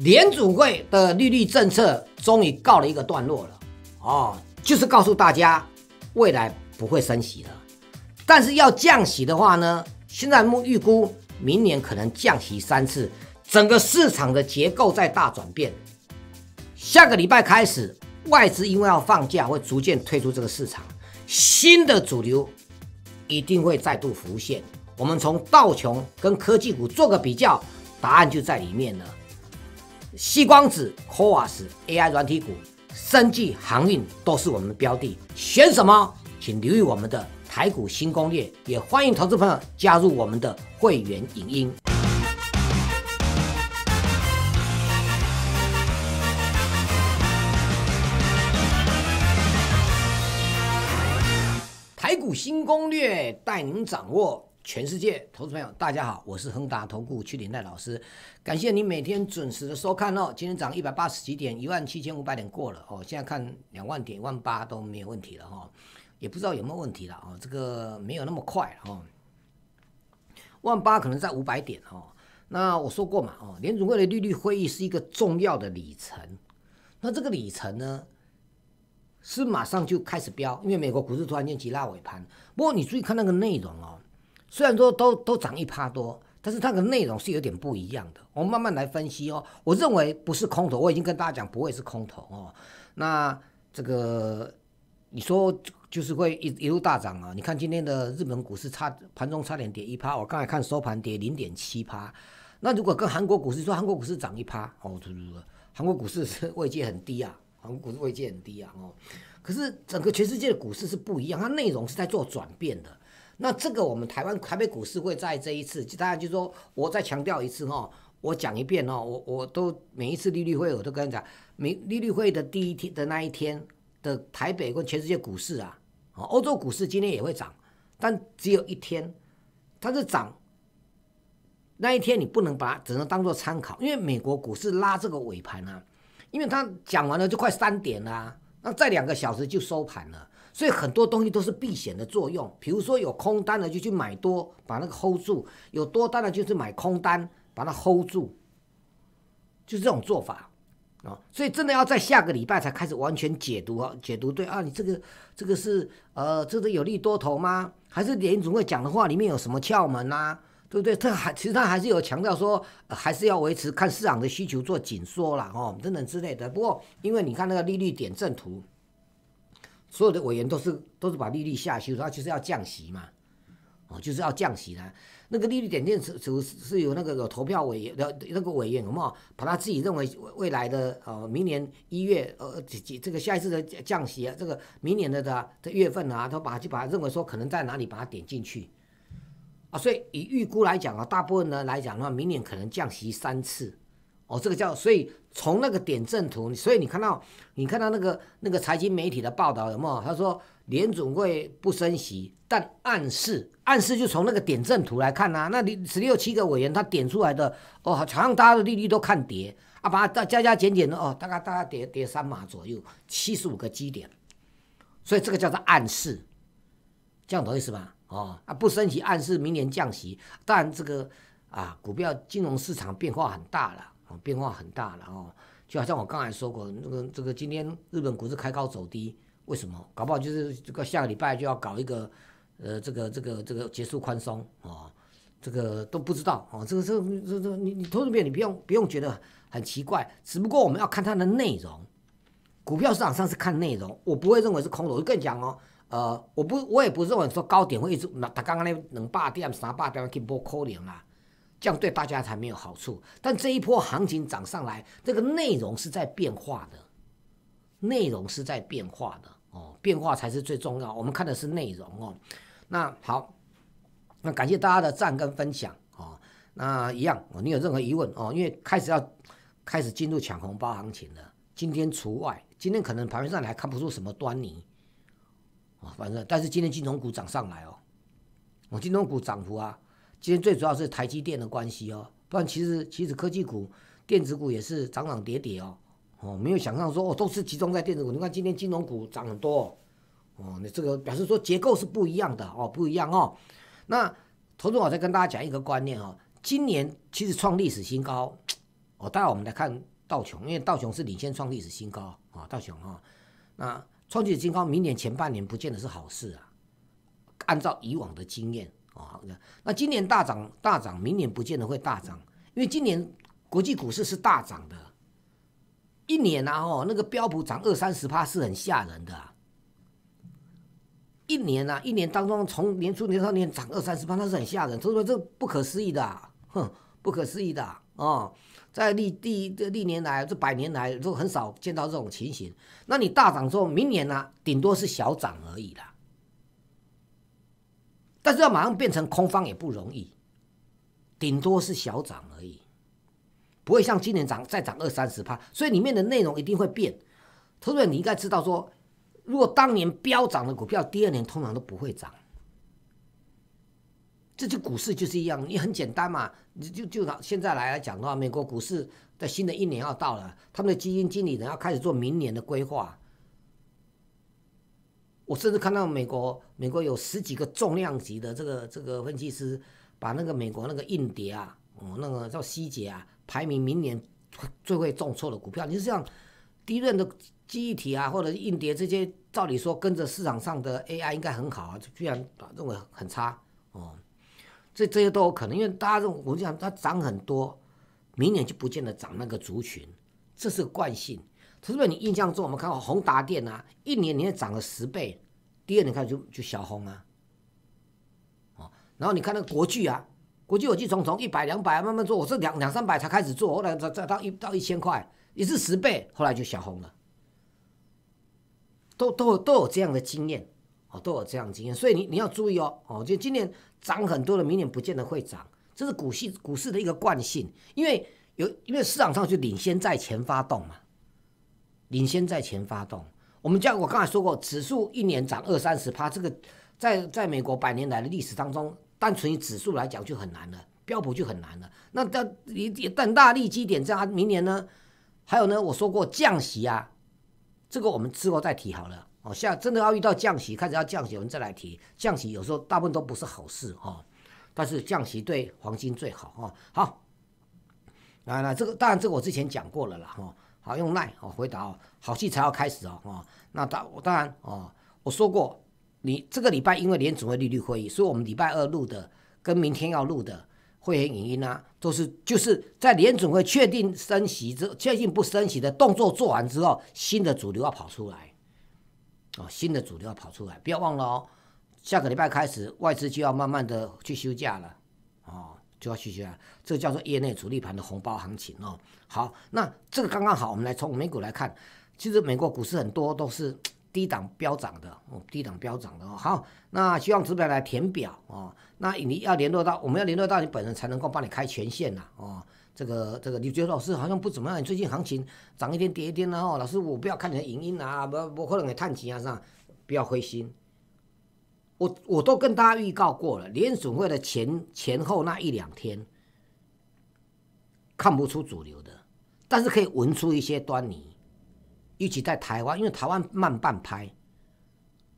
联储会的利率政策终于告了一个段落了，哦，就是告诉大家未来不会升息了。但是要降息的话呢，现在预估明年可能降息三次，整个市场的结构在大转变。下个礼拜开始，外资因为要放假，会逐渐退出这个市场，新的主流一定会再度浮现。我们从道琼跟科技股做个比较，答案就在里面了。西光子、科瓦斯、AI 软体股、生计航运都是我们的标的，选什么，请留意我们的台股新攻略，也欢迎投资朋友加入我们的会员影音。台股新攻略带您掌握。全世界投资朋友，大家好，我是恒达投顾屈连代老师，感谢你每天准时的收看哦。今天涨一百八十几点，一万七千五百点过了哦，现在看两万点、一万八都没有问题了哈，也不知道有没有问题了哦，这个没有那么快哦，万八可能在五百点哦。那我说过嘛哦，联储会的利率会议是一个重要的里程，那这个里程呢是马上就开始飙，因为美国股市突然间急拉尾盘，不过你注意看那个内容哦。虽然说都都涨一趴多，但是它的内容是有点不一样的。我们慢慢来分析哦。我认为不是空头，我已经跟大家讲不会是空头哦。那这个你说就是会一一路大涨啊？你看今天的日本股市差盘中差点跌一趴，我刚才看收盘跌零点七趴。那如果跟韩国股市说韩国股市涨一趴哦，嘟嘟嘟，韩国股市是位阶很低啊，韩国市位阶很低啊哦。可是整个全世界的股市是不一样，它内容是在做转变的。那这个我们台湾台北股市会在这一次，大家就是说，我再强调一次哈，我讲一遍哦，我我都每一次利率会我都跟你讲，每利率会的第一天的那一天的台北跟全世界股市啊，哦，欧洲股市今天也会涨，但只有一天，它是涨，那一天你不能把它只能当做参考，因为美国股市拉这个尾盘啊，因为它讲完了就快三点啦，那再两个小时就收盘了。所以很多东西都是避险的作用，比如说有空单的就去买多，把那个 hold 住；有多单的就是买空单，把它 hold 住，就是这种做法啊。所以真的要在下个礼拜才开始完全解读啊，解读对啊，你这个这个是呃，这是有利多头吗？还是联总会讲的话里面有什么窍门呐？对不对？他还其实他还是有强调说，还是要维持看市场的需求做紧缩了哦，等等之类的。不过因为你看那个利率点阵图。所有的委员都是都是把利率下修的就是要降息嘛，哦，就是要降息的。那个利率点进是是是有那个有投票委员的那个委员，有没有把他自己认为未来的呃明年一月呃几几这个下一次的降息啊，这个明年的的的月份啊，他把就把认为说可能在哪里把它点进去啊，所以以预估来讲啊，大部分呢来讲的话，明年可能降息三次。哦，这个叫所以从那个点阵图，所以你看到你看到那个那个财经媒体的报道有没有？他说联总会不升息，但暗示暗示就从那个点阵图来看呐，那你十六七个委员他点出来的哦，好像大家的利率都看跌啊，把它加加减减的哦，大概大概跌跌三码左右，七十五个基点，所以这个叫做暗示，这样懂意思吧？哦啊，不升息暗示明年降息，但这个啊，股票金融市场变化很大了。变化很大了哦，就好像我刚才说过，那个这个今天日本股市开高走低，为什么？搞不好就是这个下个礼拜就要搞一个，呃，这个这个这个结束宽松哦，这个都不知道哦。这个这个这这，你你投资变，你不用不用觉得很奇怪，只不过我们要看它的内容。股票市场上是看内容，我不会认为是空头。我跟你讲哦，呃，我不我也不是认为说高点会一直那，逐刚安尼两百点、三百点去，不可能啊。这样对大家才没有好处。但这一波行情涨上来，这个内容是在变化的，内容是在变化的哦，变化才是最重要。我们看的是内容哦。那好，那感谢大家的赞跟分享哦。那一样哦，你有任何疑问哦？因为开始要开始进入抢红包行情了，今天除外，今天可能盘面上还看不出什么端倪哦。反正，但是今天金融股涨上来哦，我金融股涨幅啊。今天最主要是台积电的关系哦，不然其实其实科技股、电子股也是涨涨跌跌哦，哦没有想象说哦都是集中在电子股，你看今天金融股涨很多，哦，那这个表示说结构是不一样的哦，不一样哦。那头总我再跟大家讲一个观念哦，今年其实创历史新高，哦，待会我们来看道琼，因为道琼是领先创历史新高啊，道琼啊，那创历史新高，明年前半年不见得是好事啊，按照以往的经验。好的，那今年大涨大涨，明年不见得会大涨，因为今年国际股市是大涨的，一年啊哦，那个标普涨二三十趴是很吓人的，一年呢，一年当中从年初年到年涨二三十趴，那是很吓人，所以说这不可思议的，哼，不可思议的啊，在历第历年来这百年来都很少见到这种情形，那你大涨之后，明年呢，顶多是小涨而已啦。但是要马上变成空方也不容易，顶多是小涨而已，不会像今年涨再涨二三十趴，所以里面的内容一定会变。投资者你应该知道说，如果当年飙涨的股票，第二年通常都不会涨。这就股市就是一样，也很简单嘛，你就就拿现在来来讲的话，美国股市在新的一年要到了，他们的基金经理人要开始做明年的规划。我甚至看到美国，美国有十几个重量级的这个这个分析师，把那个美国那个硬碟啊，哦，那个叫希捷啊，排名明年最会中错的股票。你是像低润的记忆体啊，或者硬碟这些，照理说跟着市场上的 AI 应该很好啊，居然认为很差哦。这这些都有可能因为大家认为，我想它涨很多，明年就不见得涨那个族群，这是惯性。是不是你印象中我们看到宏达电啊，一年年涨了十倍，第二年看就就小红啊，哦，然后你看那个国巨啊，国巨我去从从一百两百慢慢做，我是两两三百才开始做，后来再再到一到一千块也是十倍，后来就小红了，都都都有这样的经验，哦，都有这样经验，所以你你要注意哦，哦，就今年涨很多了，明年不见得会涨，这是股市股市的一个惯性，因为有因为市场上就领先在前发动嘛。领先在前，发动。我们叫我刚才说过，指数一年涨二三十趴，这个在在美国百年来的历史当中，单纯以指数来讲就很难了，标普就很难了。那但你旦大利基点，这样明年呢？还有呢？我说过降息啊，这个我们之后再提好了。哦，下真的要遇到降息，开始要降息，我们再来提降息。有时候大部分都不是好事哦，但是降息对黄金最好哦。好，那那这个当然这个我之前讲过了啦。哈。好用耐哦，回答哦，好戏才要开始哦，哦，那当当然哦，我说过，你这个礼拜因为联总会利率会议，所以我们礼拜二录的跟明天要录的会员影音呢，都是就是在联总会确定升息之确定不升息的动作做完之后，新的主流要跑出来，哦，新的主流要跑出来，不要忘了哦，下个礼拜开始外资就要慢慢的去休假了，哦。就要续学了，这叫做业内主力盘的红包行情哦。好，那这个刚刚好，我们来从美股来看，其实美国股市很多都是低档飙涨的，哦，低档飙涨的。哦。好，那希望指标来填表哦。那你要联络到，我们要联络到你本人才能够帮你开权限呐。哦，这个这个，你觉得老师好像不怎么样？你最近行情涨一天跌一天啊，老师我不要看你的影音啊，不不可能给探底啊是吧？不要灰心。我我都跟大家预告过了，联准会的前前后那一两天，看不出主流的，但是可以闻出一些端倪。尤其在台湾，因为台湾慢半拍，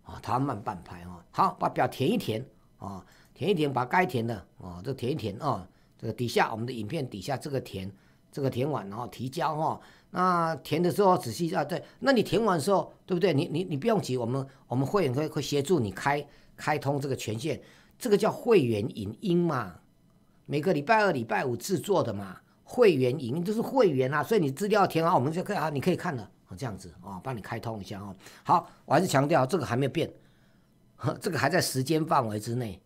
啊，台湾慢半拍啊。好，把表填一填啊，填一填，把该填的啊，这填一填啊。这个底下我们的影片底下这个填，这个填完然后提交哈。那填的时候仔细啊，对，那你填完时候，对不对？你你你不用急，我们我们会员会会协助你开。开通这个权限，这个叫会员影音嘛？每个礼拜二、礼拜五制作的嘛，会员影音都是会员啊，所以你资料填好，我们就可以啊，你可以看了，这样子啊，帮你开通一下哦。好，我还是强调，这个还没有变，这个还在时间范围之内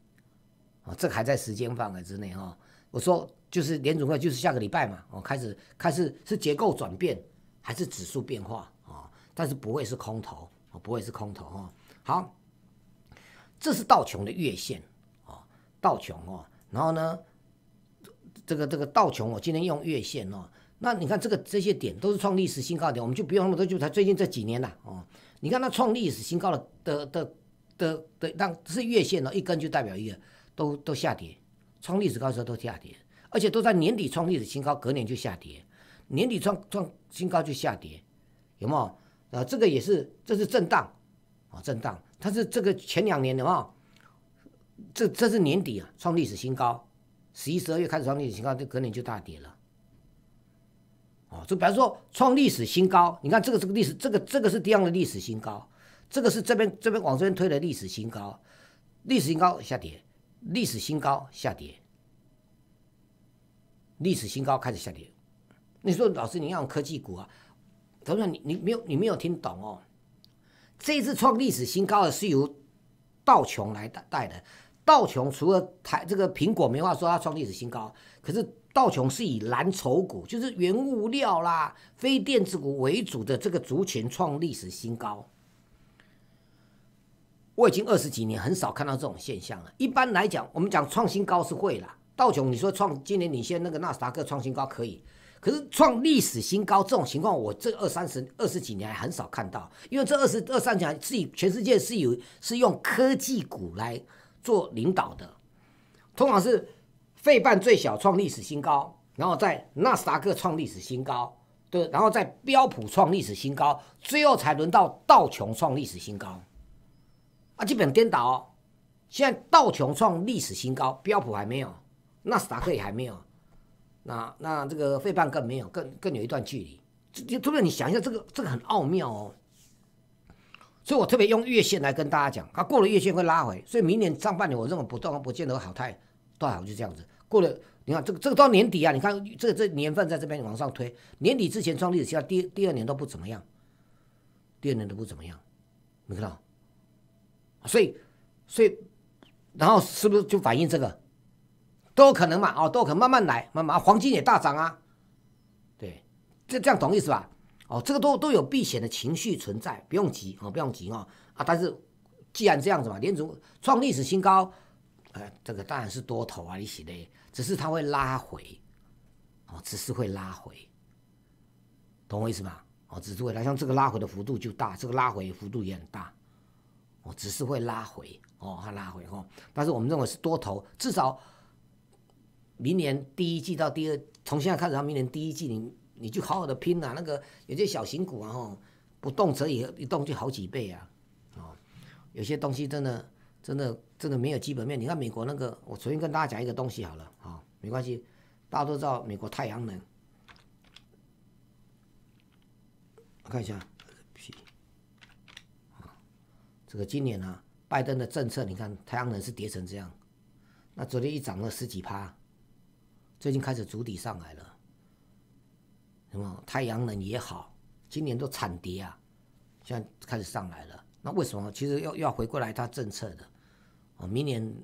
啊，这个还在时间范围之内哈。我说就是连总会就是下个礼拜嘛，我开始开始是结构转变还是指数变化啊？但是不会是空头，不会是空头哈。好。这是道琼的月线啊，道琼哦，然后呢，这个这个道琼我今天用月线哦，那你看这个这些点都是创历史新高点，我们就不用那么多，就才最近这几年了哦，你看它创历史新高了的的的的，但是月线哦一根就代表一个，都都下跌，创历史高高时候都下跌，而且都在年底创历史新高，隔年就下跌，年底创创新高就下跌，有没有？啊，这个也是这是震荡啊，震荡。它是这个前两年的话，这这是年底啊，创历史新高。十一、十二月开始创历史新高，就可能就大跌了。哦，就比方说创历史新高，你看这个这个历史，这个这个是第二的历史新高，这个是这边这边往这边推的历史新高，历史新高下跌，历史新高下跌，历史新高开始下跌。你说老师，你要科技股啊？他说你你没有你没有听懂哦。这次创历史新高的是由道琼来带带的。道琼除了台这个苹果没话说，它创历史新高。可是道琼是以蓝筹股，就是原物料啦、非电子股为主的这个族群创历史新高。我已经二十几年很少看到这种现象了。一般来讲，我们讲创新高是会啦，道琼你说创今年领先那个纳斯达克创新高可以。可是创历史新高这种情况，我这二三十二十几年还很少看到，因为这二十二三十年自己全世界是有是用科技股来做领导的，通常是费半最小创历史新高，然后在纳斯达克创历史新高，对，然后在标普创历史新高，最后才轮到道琼创历史新高，啊，基本颠倒，现在道琼创历史新高，标普还没有，纳斯达克也还没有。那那这个废半更没有，更更有一段距离。这突然你想一下，这个这个很奥妙哦。所以我特别用月线来跟大家讲，啊，过了月线会拉回。所以明年上半年，我认为不断不见得好太多好，就这样子。过了，你看这个这个到年底啊，你看这这年份在这边往上推，年底之前创历史新高，第第二年都不怎么样，第二年都不怎么样，你看到？所以所以然后是不是就反映这个？都有可能嘛？哦，都有可能慢慢来，慢慢。黄金也大涨啊，对，这这样懂意思吧？哦，这个都都有避险的情绪存在，不用急哦，不用急哦啊。但是既然这样子嘛，连储创历史新高，呃，这个当然是多头啊，一些的，只是它会拉回，哦，只是会拉回，懂我意思吧？哦，只是会拉，像这个拉回的幅度就大，这个拉回幅度也很大，哦，只是会拉回，哦，它拉回哦，但是我们认为是多头，至少。明年第一季到第二，从现在开始，到明年第一季，你你就好好的拼呐。那个有些小型股啊，吼，不动则已，一动就好几倍啊，哦，有些东西真的真的真的没有基本面。你看美国那个，我重新跟大家讲一个东西好了，啊，没关系，大家都知道美国太阳能。我看一下，啊，这个今年呢，拜登的政策，你看太阳能是跌成这样，那昨天一涨了十几趴。最近开始筑底上来了，什么太阳能也好，今年都惨跌啊，现在开始上来了。那为什么？其实要要回过来它政策的。哦，明年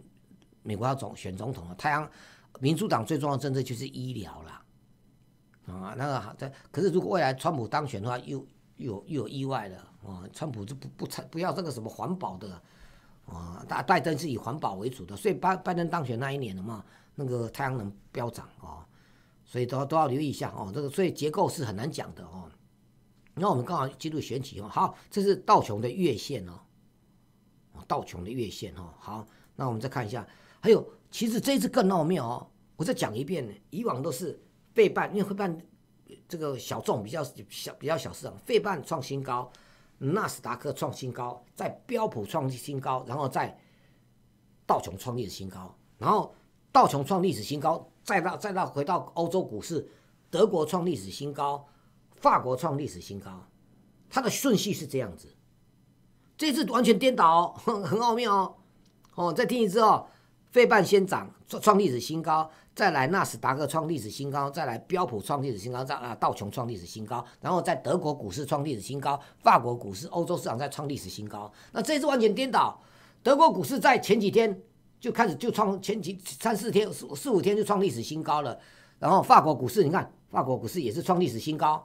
美国要总选总统了，太阳民主党最重要的政策就是医疗了。啊，那个好，这可是如果未来川普当选的话，又又有又有意外了。哦，川普就不不不不要这个什么环保的。哦，大拜登是以环保为主的，所以拜拜登当选那一年的嘛。那个太阳能飙涨哦，所以都都要留意一下哦。这个所以结构是很难讲的哦。那我们刚好进入选举哦。好，这是道琼的月线哦，道琼的月线哦。好，那我们再看一下，还有其实这一次更奥妙哦。我再讲一遍呢。以往都是费半因为费半这个小众比较小比较小市场，费半创新高，纳斯达克创新高，在标普创新高，然后在道琼创历史新高，然后。道琼创历史新高，再到再到回到欧洲股市，德国创历史新高，法国创历史新高，它的顺序是这样子，这次完全颠倒，很很奥妙哦。哦，再听一次哦，费半先涨创创历史新高，再来纳斯达克创历史新高，再来标普创历史新高，再啊道琼创历史新高，然后在德国股市创历史新高，法国股市欧洲市场在创历史新高，那这次完全颠倒，德国股市在前几天。就开始就创前几三四天四四五天就创历史新高了，然后法国股市你看法国股市也是创历史新高，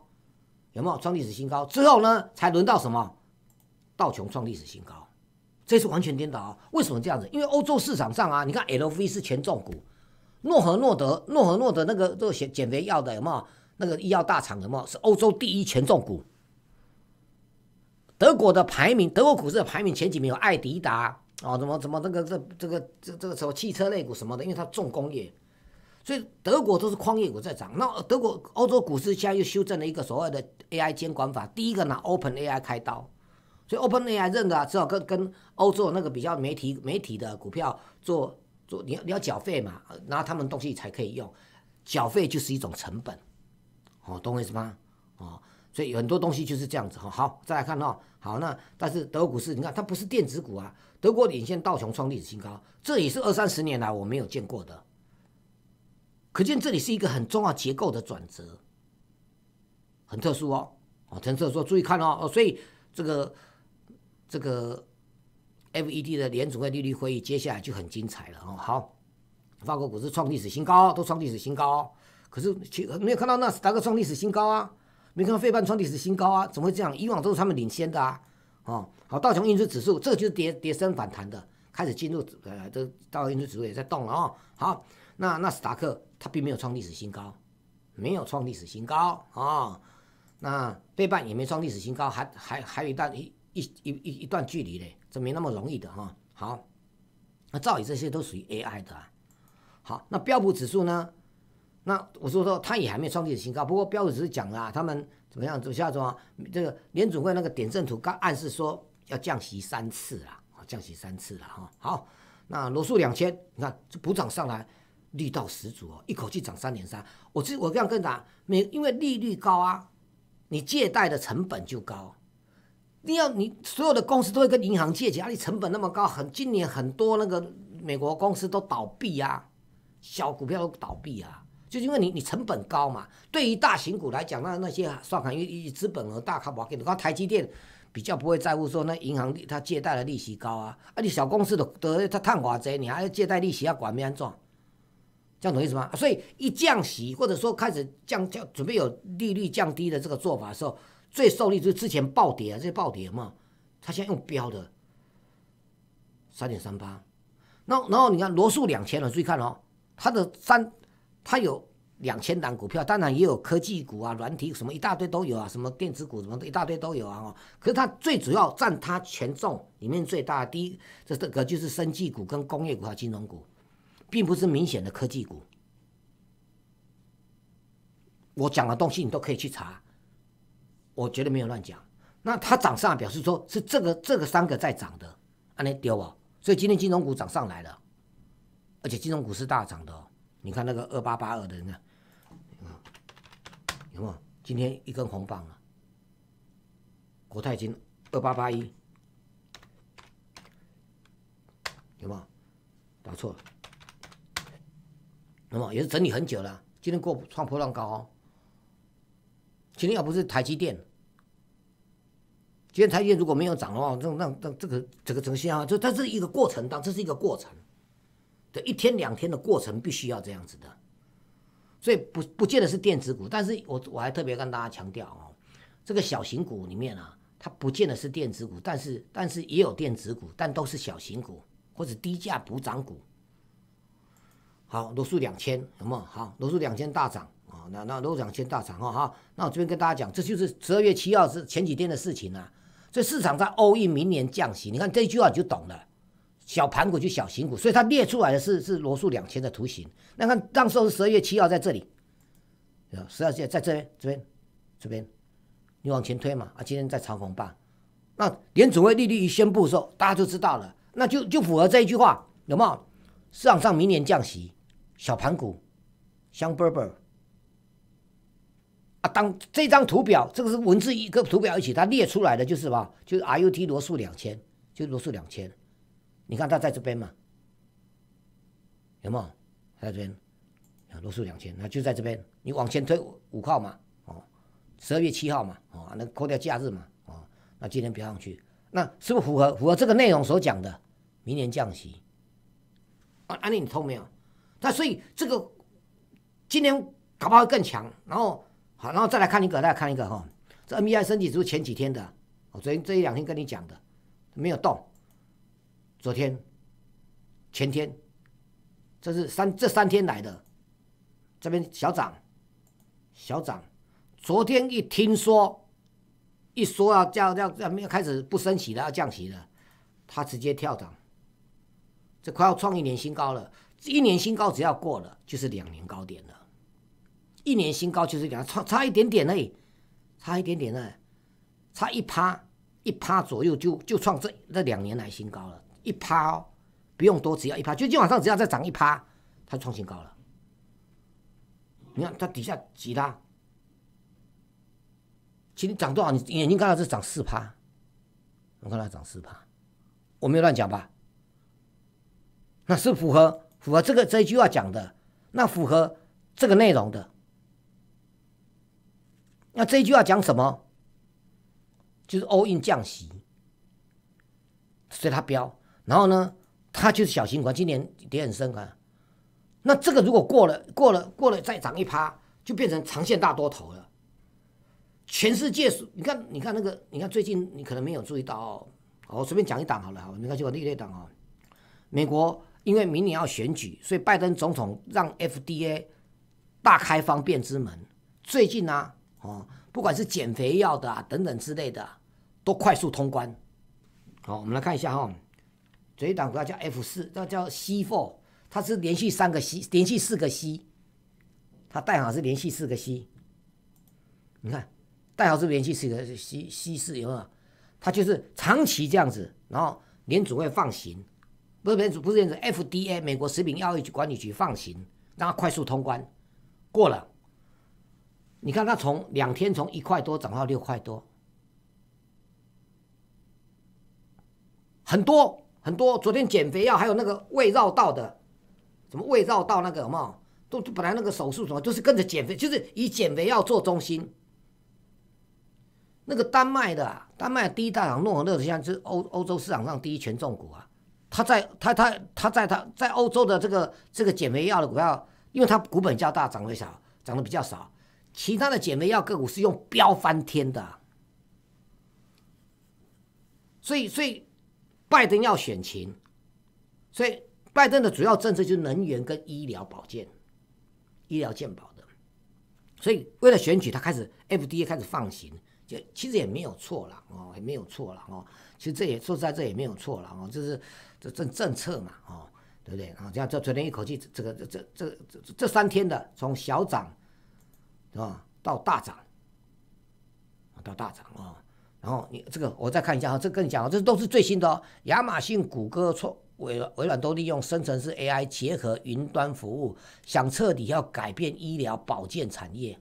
有没有创历史新高？之后呢，才轮到什么道琼创历史新高，这是完全颠倒啊！为什么这样子？因为欧洲市场上啊，你看 L V 是权重股，诺和诺德，诺和诺德那个做减减肥药的有没有？那个医药大厂有没有？是欧洲第一权重股。德国的排名，德国股市的排名前几名有艾迪达。啊，怎么怎么那个这这个这这个什么汽车类股什么的，因为它重工业，所以德国都是矿业股在涨。那德国欧洲股市现在又修正了一个所谓的 AI 监管法，第一个拿 Open AI 开刀，所以 Open AI 认的，至少跟跟欧洲那个比较媒体媒体的股票做做，你要你要缴费嘛，拿他们东西才可以用，缴费就是一种成本，哦，懂我意思吗？哦，所以很多东西就是这样子哈。好，再来看哦，好那但是德国股市你看它不是电子股啊。德国领先道琼创历史新高，这也是二三十年来我没有见过的，可见这里是一个很重要结构的转折，很特殊哦。哦，陈策说注意看哦，哦，所以这个这个 F E D 的联储会利率会议接下来就很精彩了哦。好，法国股市创历史新高，都创历史新高，可是没有看到纳斯达克创历史新高啊，没看到费半创历史新高啊，怎么会这样？以往都是他们领先的啊。哦，好，道琼运输指数，这就是跌跌升反弹的，开始进入，呃，这道运输指数也在动了啊。好，那纳斯达克它并没有创历史新高，没有创历史新高啊。那背半也没创历史新高，还还还有一段一一一一一段距离嘞，这没那么容易的哈。好，那照理这些都属于 AI 的啊。好，那标普指数呢？那我说说，它也还没有创历史新高，不过标普只是讲啊，他们。怎么样？怎下周啊？这个联总会那个点阵图刚暗示说要降息三次了，啊，降息三次了哈。好，那罗素两千，你看这补涨上来，力道十足哦，一口气涨三点三。我这我这样跟你讲，因为利率高啊，你借贷的成本就高，你要你所有的公司都会跟银行借钱，你成本那么高，很今年很多那个美国公司都倒闭啊，小股票都倒闭啊。就因为你你成本高嘛，对于大型股来讲，那那些算因为用资本额大卡把给你。刚台积电比较不会在乎说那银行它借贷的利息高啊，而且小公司的得它探寡债，你还要借贷利息要管，不安装，这样懂意思吗？所以一降息或者说开始降降，准备有利率降低的这个做法的时候，最受力就是之前暴跌啊，这些暴跌嘛，它现在用标的，三点三八，那然后你看罗素两千了，注意看哦，它的三。它有两千档股票，当然也有科技股啊、软体什么一大堆都有啊，什么电子股什么一大堆都有啊。可是它最主要占它权重里面最大的，这这个就是生技股跟工业股啊，金融股，并不是明显的科技股。我讲的东西你都可以去查，我绝对没有乱讲。那它涨上表示说是这个这个三个在涨的，安尼丢吧？所以今天金融股涨上来了，而且金融股是大涨的。你看那个二八八二的啊，有没有？今天一根红棒啊，国泰金二八八一，有没有？打错了。那么也是整理很久了，今天过创破浪高。今天要不是台积电，今天台积电如果没有涨的话，那那那这个这个呈现啊，这它是一个过程当，这是一个过程。一天两天的过程必须要这样子的，所以不不见得是电子股，但是我我还特别跟大家强调哦，这个小型股里面啊，它不见得是电子股，但是但是也有电子股，但都是小型股或者低价补涨股。好，罗素两千有冇？好，罗素两千大涨哦，那那罗两千大涨哦哈，那我这边跟大家讲，这就是十二月七号是前几天的事情啊，所以市场在欧印明年降息，你看这句话你就懂了。小盘股就小型股，所以它列出来的是是罗素两千的图形。那看那时候是十二月七号在这里，十二月在这边这边这边，你往前推嘛啊，今天在长虹吧？那联储会利率一宣布的时候，大家就知道了，那就就符合这一句话，有没有？市场上明年降息，小盘股香饽饽。啊，当这张图表，这个是文字一个图表一起，它列出来的就是什么？就是 RUT 罗素两千，就罗素两千。你看他在这边嘛，有没有？在这边，啊，罗数两千，那就在这边。你往前推五五号嘛，哦，十二月七号嘛，哦，那扣掉假日嘛，哦，那今天不要上去。那是不是符合符合这个内容所讲的？明年降息。啊，安利你投没有？那所以这个今年搞不好会更强。然后好，然后再来看一个，再来看一个哈。这 M B I 升体是不前几天的？我昨天这一两天跟你讲的，没有动。昨天、前天，这是三这三天来的，这边小涨、小涨。昨天一听说，一说要叫要要要开始不升息了，要降息了，它直接跳涨，这快要创一年新高了。一年新高只要过了，就是两年高点了。一年新高就是两创，差一点点嘞，差一点点嘞，差一趴一趴左右就就创这这两年来新高了。一趴，哦，不用多，只要一趴。就今晚上只要再涨一趴，它创新高了。你看它底下其他，今天涨多少？你眼睛看到是涨四趴，我看到涨四趴，我没有乱讲吧？那是符合符合这个这一句话讲的，那符合这个内容的。那这一句话讲什么？就是欧印降息，随它飙。然后呢，它就是小型股，今年跌很深啊。那这个如果过了，过了，过了再涨一趴，就变成长线大多头了。全世界，你看，你看那个，你看最近你可能没有注意到哦。我随便讲一档好了，好，没关系，我另一档哦。美国因为明年要选举，所以拜登总统让 FDA 大开方便之门。最近呢，哦，不管是减肥药的啊等等之类的，都快速通关。好，我们来看一下哈。最短股要叫 F 四，那叫 C four，它是连续三个 C，连续四个 C，它代号是连续四个 C。你看，代号是连续四个 C，C 四有没有？它就是长期这样子，然后联组会放行，不是联组，不是联组 f d a 美国食品药品管理局放行，让它快速通关，过了。你看它从两天从一块多涨到六块多，很多。很多昨天减肥药，还有那个胃绕道的，什么胃绕道那个，有冇？都本来那个手术什么，就是跟着减肥，就是以减肥药做中心。那个丹麦的，丹麦第一大厂诺和乐德，现在是欧欧洲市场上第一权重股啊。它在它它它在它在欧洲的这个这个减肥药的股票，因为它股本较大，涨得少，涨得比较少。其他的减肥药个股是用飙翻天的，所以所以。拜登要选情，所以拜登的主要政策就是能源跟医疗保健、医疗健保的。所以为了选举，他开始 FDA 开始放行，就其实也没有错了哦，也没有错了哦。其实这也说实在，这也没有错了哦，就是这政政策嘛哦，对不对啊？这样这昨天一口气，这个这这这这这三天的从小涨啊，到大涨到大涨啊。哦，你这个我再看一下哈，这跟你讲哦，这都是最新的哦。亚马逊、谷歌、错微软、微软都利用生成式 AI 结合云端服务，想彻底要改变医疗保健产业。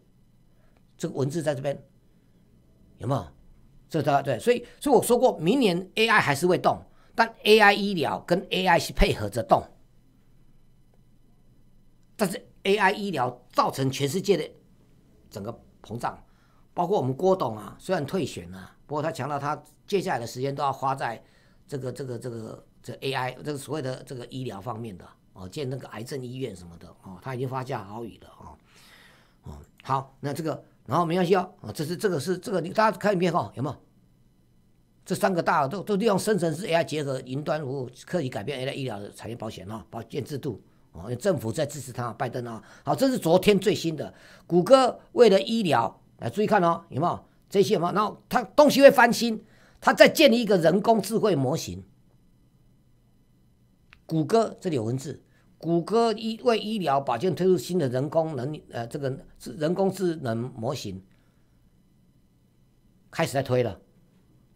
这个文字在这边有没有？这它对，所以所以我说过，明年 AI 还是会动，但 AI 医疗跟 AI 是配合着动，但是 AI 医疗造成全世界的整个膨胀，包括我们郭董啊，虽然退选了。不过他强调，他接下来的时间都要花在，这个这个这个这 AI 这个所谓的这个医疗方面的哦，建那个癌症医院什么的哦，他已经发下豪语了哦哦好，那这个然后没关系哦，这是这个是这个你大家看一遍哈，有没有？这三个大都都利用生成式 AI 结合云端服务，刻意改变 AI 医疗产业保险哦、保健制度哦，政府在支持他，拜登啊，好，这是昨天最新的，谷歌为了医疗来注意看哦，有没有？这些嘛，然后它东西会翻新，它再建立一个人工智慧模型。谷歌这里有文字，谷歌医为医疗保健推出新的人工能呃，这个是人工智能模型，开始在推了。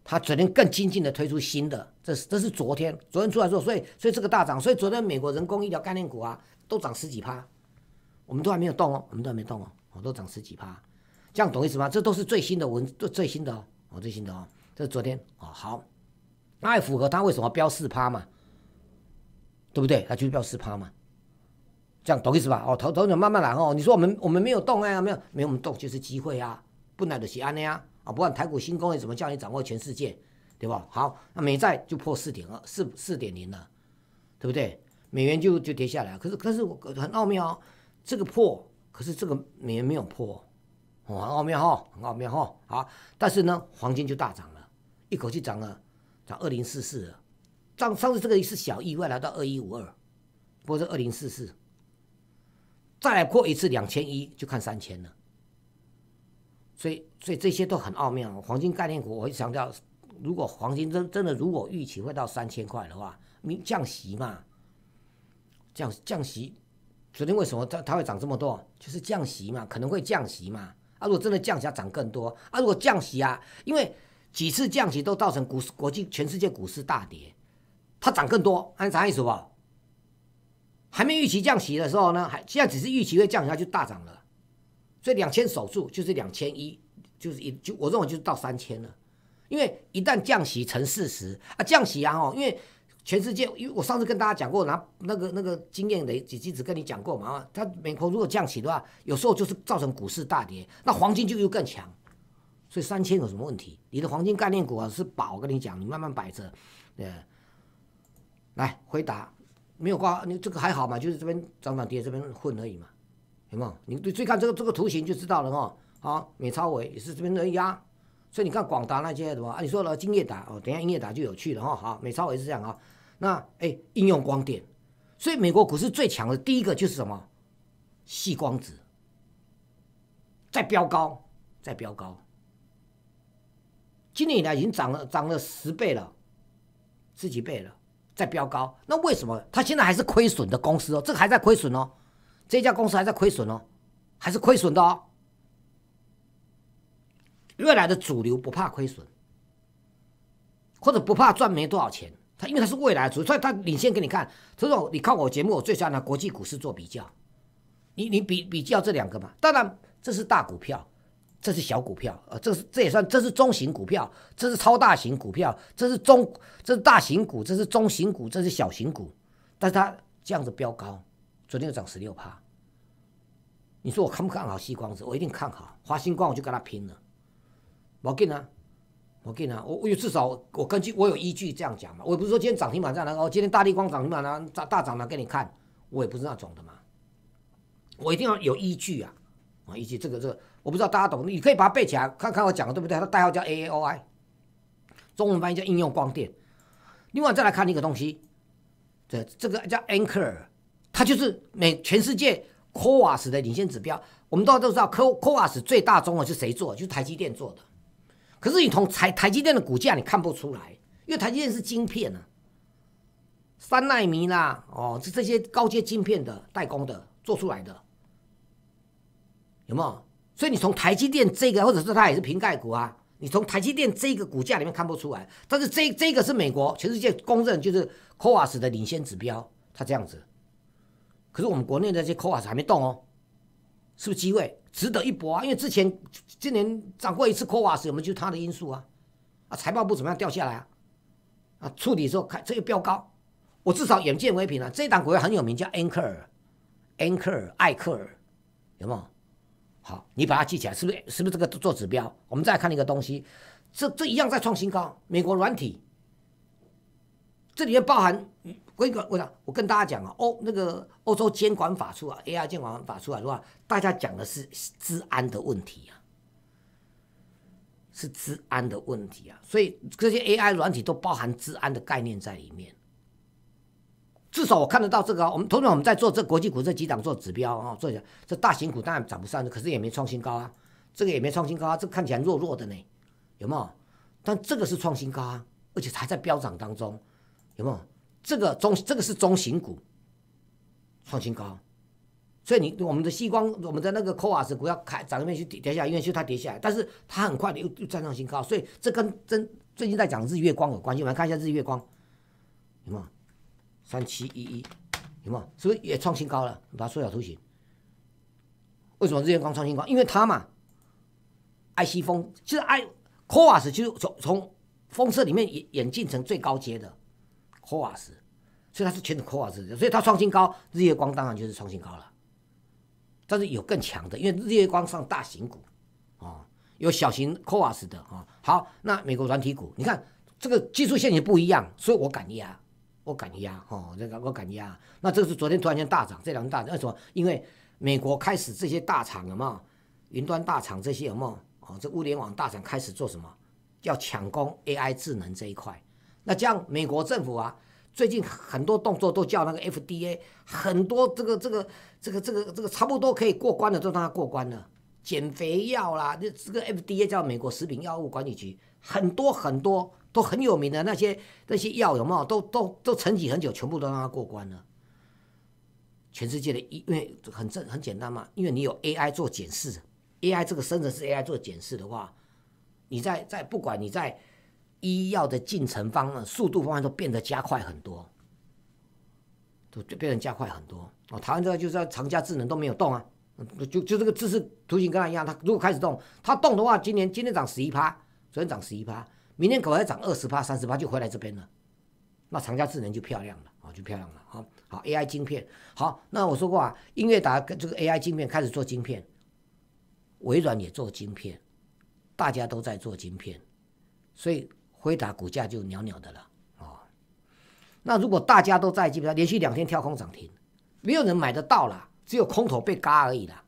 它昨天更精进的推出新的，这是这是昨天昨天出来说，所以所以这个大涨，所以昨天美国人工医疗概念股啊都涨十几趴，我们都还没有动哦，我们都还没动哦，我都涨十几趴。这样懂意思吗？这都是最新的文，最最新的哦，最新的哦。这是昨天哦，好，那也符合它为什么飙四趴嘛，对不对？它就是飙四趴嘛。这样懂意思吧？哦，头头鸟慢慢来哦。你说我们我们没有动哎呀，没有没有我们动就是机会啊，不难得起安的呀啊。不管台股新工业怎么叫你掌握全世界，对吧？好，那美债就破四点二，四四点零了，对不对？美元就就跌下来。可是可是我很奥妙哦，这个破，可是这个美元没有破。很奥妙哈，很奥妙哈，好，但是呢，黄金就大涨了，一口气涨了，涨二零四四了，上上次这个是小意外，来到二一五二，过是二零四四，再来过一次两千一就看三千了，所以所以这些都很奥妙。黄金概念股我会强调，如果黄金真真的如果预期会到三千块的话，你降息嘛，降降息，昨天为什么它它会涨这么多？就是降息嘛，可能会降息嘛。啊！如果真的降息，涨更多啊！如果降息啊，因为几次降息都造成股市、国际、全世界股市大跌，它涨更多，是啥意思吧？还没预期降息的时候呢，还现在只是预期会降，息，它就大涨了。所以两千守住就是两千一，就是一就我认为就是到三千了，因为一旦降息成事实啊，降息啊哦，因为。全世界，因为我上次跟大家讲过，拿那个那个经验的几期只跟你讲过嘛，它美国如果降息的话，有时候就是造成股市大跌，那黄金就又更强。所以三千有什么问题？你的黄金概念股啊是宝，我跟你讲，你慢慢摆着，对。来回答，没有挂，你这个还好嘛，就是这边涨涨跌，这边混而已嘛，有没有？你最最看这个这个图形就知道了哦。啊，美超伟也是这边在压。所以你看广达那些什么啊？你说了金业达哦，等下英业达就有趣了哈。好，美超也是这样啊。那哎，应用光电，所以美国股市最强的第一个就是什么？细光子在飙高，在飙高。今年以来已经涨了涨了十倍了，十几倍了，在飙高。那为什么它现在还是亏损的公司哦？这个还在亏损哦，这家公司还在亏损哦，还是亏损的哦。未来的主流不怕亏损，或者不怕赚没多少钱。他因为他是未来主，所以他领先给你看。他说：“你看我节目，我最喜欢拿国际股市做比较。你你比比较这两个嘛？当然，这是大股票，这是小股票，呃，这是这也算这是中型股票，这是超大型股票，这是中这是大型股，这是中型股，这是小型股。但是它这样子飙高，昨天涨十六趴。你说我看不看好西光子？我一定看好华星光，我就跟他拼了。”我给啊，我给啊！我我有至少我根据我有依据这样讲嘛，我不是说今天涨停板这样，然后今天大力光涨停板呢涨大涨了给你看，我也不是那种的嘛，我一定要有依据啊，啊，依据这个这个，我不知道大家懂，你可以把它背起来，看看我讲的对不对？它代号叫 AAOI，中文翻译叫应用光电。另外再来看一个东西，这这个叫 a n c h o r 它就是美全世界 c o a s 的领先指标，我们都都知道 Co c o s 最大综合是谁做，就是台积电做的。可是你从台台积电的股价你看不出来，因为台积电是晶片呢，三纳米啦，哦，这这些高阶晶片的代工的做出来的，有没有？所以你从台积电这个，或者是它也是瓶盖股啊，你从台积电这个股价里面看不出来。但是这这个是美国全世界公认就是 c o s 的领先指标，它这样子。可是我们国内那些 c o s 还没动哦，是不是机会？值得一搏啊！因为之前今年涨过一次 c o 科瓦有我们就它的因素啊，啊财报不怎么样掉下来啊，啊处理之后开这个飙高，我至少眼见为凭啊。这一档股票很有名，叫安克尔、安克尔、艾克尔，有没有？好，你把它记起来，是不是？是不是这个做指标？我们再看一个东西，这这一样在创新高，美国软体，这里面包含。我讲，我跟大家讲啊，欧那个欧洲监管法出来，AI 监管法出来的话，大家讲的是治安的问题啊，是治安的问题啊，所以这些 AI 软体都包含治安的概念在里面。至少我看得到这个，我们同常我们在做这国际股，这几档做指标啊，做一下这大型股当然涨不上，可是也没创新高啊，这个也没创新高啊，这看起来弱弱的呢，有没有？但这个是创新高啊，而且还在飙涨当中，有没有？这个中这个是中型股，创新高，所以你我们的西光，我们的那个科瓦 s 股要开涨那边去跌跌下，因为就它跌下来，但是它很快的又又站上新高，所以这跟真最近在讲日月光有关系，我们看一下日月光，有没有三七一一，有没有是不是也创新高了？把它缩小图形，为什么日月光创新高？因为它嘛，爱西风其实爱科瓦 s 就是从从风车里面演演进成最高阶的。科瓦斯，所以它是全科瓦斯的，所以它创新高，日月光当然就是创新高了。但是有更强的，因为日月光上大型股，哦，有小型科瓦斯的啊。好，那美国软体股，你看这个技术线也不一样，所以我敢压，我敢压哦，这个我敢压。那这是昨天突然间大涨，这两天大涨，为什么？因为美国开始这些大厂了嘛，云端大厂这些有没有？哦，这物联网大厂开始做什么？要抢攻 AI 智能这一块。那这样，美国政府啊，最近很多动作都叫那个 FDA，很多这个这个这个这个这个差不多可以过关的都让它过关了，减肥药啦，这这个 FDA 叫美国食品药物管理局，很多很多都很有名的那些那些药有没有都都都沉寂很久，全部都让它过关了。全世界的因为很正很简单嘛，因为你有 AI 做检视，AI 这个生成式 AI 做检视的话，你在在不管你在。医药的进程方速度方面都变得加快很多，都就变得加快很多。哦，台湾这个就是要长加智能都没有动啊，就就这个知识图形跟他一样。他如果开始动，他动的话，今年今天涨十一趴，昨天涨十一趴，明天可能涨二十趴、三十趴就回来这边了。那长佳智能就漂亮了，哦，就漂亮了啊。好，AI 晶片，好，那我说过啊，音乐达这个 AI 晶片开始做晶片，微软也做晶片，大家都在做晶片，所以。辉达股价就袅袅的了哦。那如果大家都在基本上连续两天跳空涨停，没有人买得到了，只有空头被割而已啦，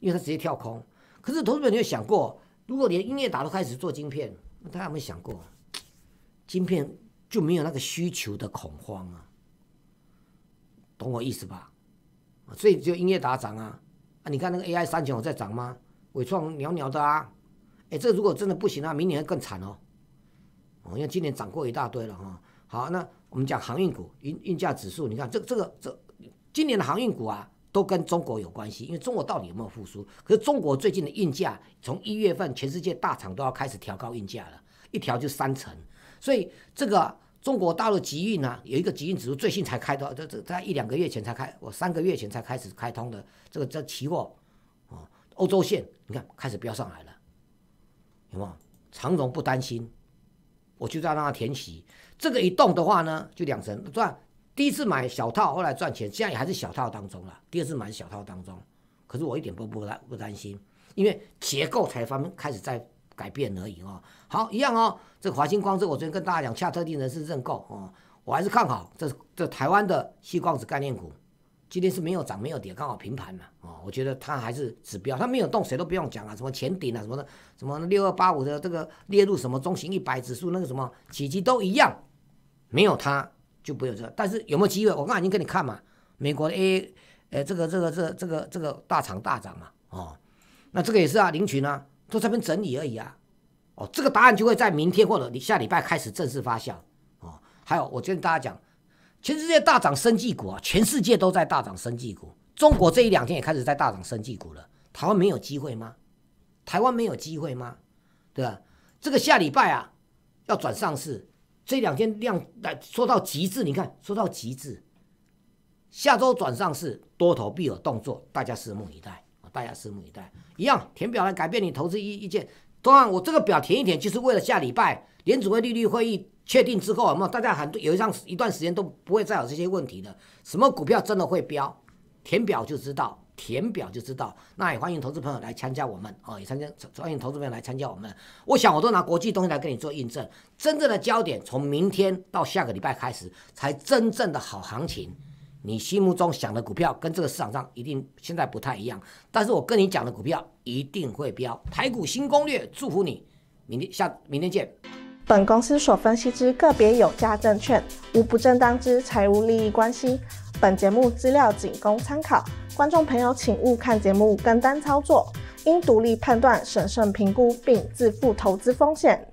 因为它直接跳空。可是投资者有没有想过，如果连的英业达都开始做晶片，大家有没有想过，晶片就没有那个需求的恐慌啊？懂我意思吧？所以只有英业达涨啊啊！你看那个 AI 三九在涨吗？伟创袅袅的啊，哎，这如果真的不行啊，明年更惨哦。因为今年涨过一大堆了哈，好，那我们讲航运股运运价指数，你看这这个这今年的航运股啊，都跟中国有关系，因为中国到底有没有复苏？可是中国最近的运价从一月份，全世界大厂都要开始调高运价了，一调就三成，所以这个中国大陆集运呢，有一个集运指数，最近才开通，这这在一两个月前才开，我三个月前才开始开通的，这个叫期货，哦，欧洲线你看开始飙上来了，有没有？长荣不担心。我就在让填息。这个一动的话呢，就两成赚。第一次买小套，后来赚钱，现在也还是小套当中了。第二次买小套当中，可是我一点不不担不担心，因为结构才方开始在改变而已哦。好，一样哦。这华星光这我昨天跟大家讲，恰特定人士认购哦，我还是看好这这台湾的锡光子概念股。今天是没有涨没有跌，刚好平盘嘛，哦，我觉得它还是指标，它没有动，谁都不用讲啊，什么前顶啊，什么的，什么六二八五的这个列入什么中型一百指数那个什么奇迹都一样，没有它就不用说，但是有没有机会？我刚才已经给你看嘛，美国的 A，呃，这个这个这这个这个大厂大涨嘛，哦，那这个也是啊，领取呢，在这边整理而已啊，哦，这个答案就会在明天或者你下礼拜开始正式发酵哦，还有我跟大家讲。全世界大涨生技股啊！全世界都在大涨生技股，中国这一两天也开始在大涨生技股了。台湾没有机会吗？台湾没有机会吗？对吧？这个下礼拜啊，要转上市，这两天量来说到极致，你看说到极致，下周转上市，多头必有动作，大家拭目以待啊！大家拭目以待，一样填表来改变你投资意意见。当然，我这个表填一填，就是为了下礼拜联储会利率会议确定之后我们大家很多有一段一段时间都不会再有这些问题的。什么股票真的会飙？填表就知道，填表就知道。那也欢迎投资朋友来参加我们哦，也参加欢迎投资朋友来参加我们。我想我都拿国际东西来跟你做印证，真正的焦点从明天到下个礼拜开始才真正的好行情。你心目中想的股票跟这个市场上一定现在不太一样，但是我跟你讲的股票一定会飙。台股新攻略，祝福你，明天下明天见。本公司所分析之个别有价证券，无不正当之财务利益关系。本节目资料仅供参考，观众朋友请勿看节目跟单操作，应独立判断、审慎评估并自负投资风险。